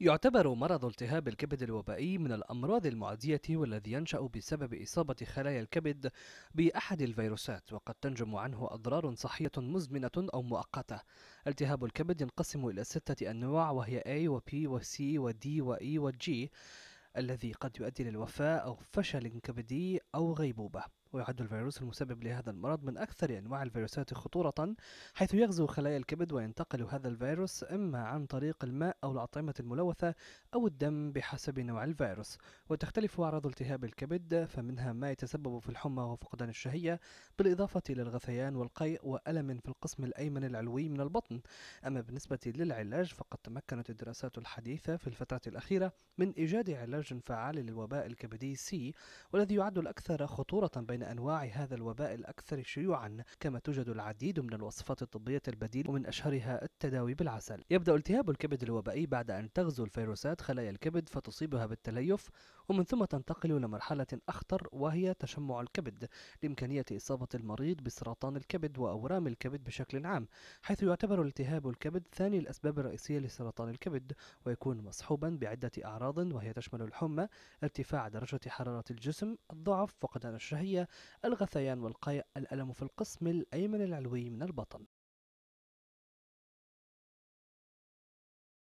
يعتبر مرض التهاب الكبد الوبائي من الأمراض المعدية والذي ينشأ بسبب إصابة خلايا الكبد بأحد الفيروسات وقد تنجم عنه أضرار صحية مزمنة أو مؤقتة التهاب الكبد ينقسم إلى ستة أنواع وهي A و P و C و D و E و G الذي قد يؤدي للوفاة أو فشل كبدي أو غيبوبة ويعد الفيروس المسبب لهذا المرض من أكثر أنواع الفيروسات خطورة حيث يغزو خلايا الكبد وينتقل هذا الفيروس إما عن طريق الماء أو الأطعمة الملوثة أو الدم بحسب نوع الفيروس وتختلف أعراض التهاب الكبد فمنها ما يتسبب في الحمى وفقدان الشهية بالإضافة إلى الغثيان والقيء وألم في القسم الأيمن العلوي من البطن أما بالنسبة للعلاج فقد تمكنت الدراسات الحديثة في الفترة الأخيرة من إيجاد علاج فعال للوباء الكبدي سي والذي يعد الأكثر خطورة بين أنواع هذا الوباء الأكثر شيوعا كما توجد العديد من الوصفات الطبية البديلة ومن أشهرها التداوي بالعسل يبدأ التهاب الكبد الوبائي بعد أن تغزو الفيروسات خلايا الكبد فتصيبها بالتليف ومن ثم تنتقل لمرحلة أخطر وهي تشمع الكبد لإمكانية إصابة المريض بسرطان الكبد وأورام الكبد بشكل عام حيث يعتبر التهاب الكبد ثاني الأسباب الرئيسية لسرطان الكبد ويكون مصحوبا بعدة أعراض وهي تشمل الحمى ارتفاع درجة حرارة الجسم الضعف فقدان الشهية الغثيان والقيء الألم في القسم الأيمن العلوي من البطن